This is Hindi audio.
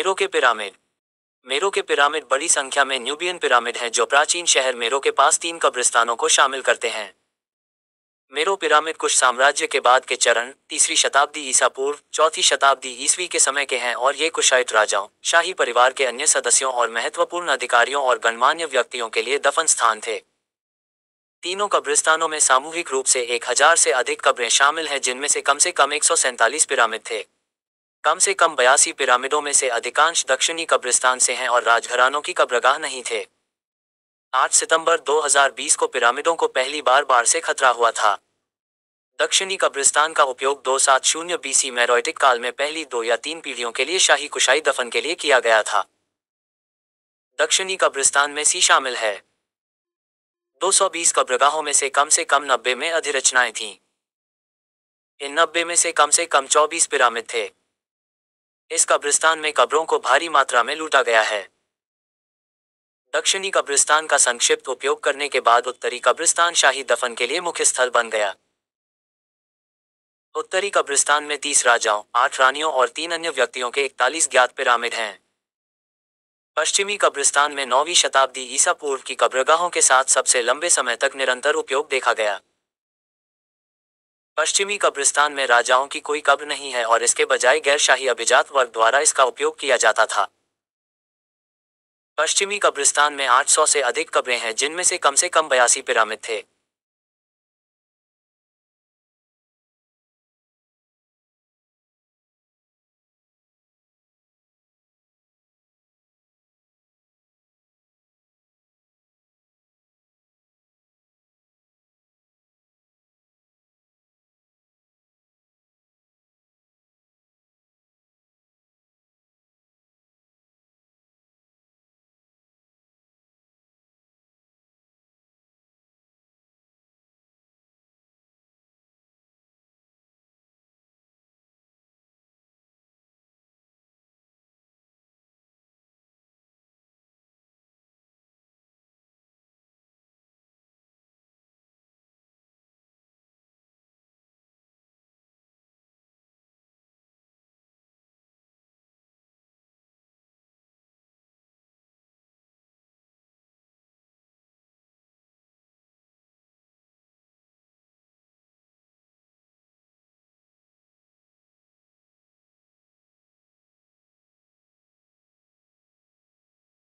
मेरो के पिरामिड मेरो के पिरामिड बड़ी संख्या में न्यूबियन पिरामिड है जो प्राचीन शहर मेरो के पास तीन कब्रिस्तानों को शामिल करते हैं मेरो पिरामिड कुछ साम्राज्य के बाद के चरण तीसरी शताब्दी ईसा पूर्व चौथी शताब्दी ईस्वी के समय के हैं और ये कुशाइट राजाओं शाही परिवार के अन्य सदस्यों और महत्वपूर्ण अधिकारियों और गणमान्य व्यक्तियों के लिए दफन स्थान थे तीनों कब्रिस्तानों में सामूहिक रूप से एक हजार से अधिक कब्रें शामिल हैं जिनमें से कम से कम एक पिरामिड थे कम से कम बयासी पिरामिडों में से अधिकांश दक्षिणी कब्रिस्तान से हैं और राजघरानों की कब्रगाह नहीं थे 8 सितंबर 2020 को पिरामिडों को पहली बार बाढ़ से खतरा हुआ था दक्षिणी कब्रिस्तान का उपयोग दो सात शून्य बीसी मैरोटिक काल में पहली दो या तीन पीढ़ियों के लिए शाही कुशाई दफन के लिए किया गया था दक्षिणी कब्रिस्तान में सी शामिल है 220 कब्रगाहों में से कम से कम नब्बे में अधिरचनाएं थीं इन नब्बे में से कम से कम चौबीस पिरामिड थे इस कब्रिस्तान में कब्रों को भारी मात्रा में लूटा गया है दक्षिणी कब्रिस्तान का संक्षिप्त उपयोग करने के बाद उत्तरी कब्रिस्तान शाही दफन के लिए मुख्य स्थल बन गया उत्तरी कब्रिस्तान में तीस राजाओं आठ रानियों और तीन अन्य व्यक्तियों के इकतालीस ज्ञात पिरामिड हैं पश्चिमी कब्रिस्तान में नौवीं शताब्दी ईसा पूर्व की कब्रगाहों के साथ सबसे लंबे समय तक निरंतर उपयोग देखा गया पश्चिमी कब्रिस्तान में राजाओं की कोई कब्र नहीं है और इसके बजाय गैर शाही अभिजात वर्ग द्वारा इसका उपयोग किया जाता था पश्चिमी कब्रिस्तान में 800 से अधिक कब्रें हैं जिनमें से कम से कम बयासी पिरामिड थे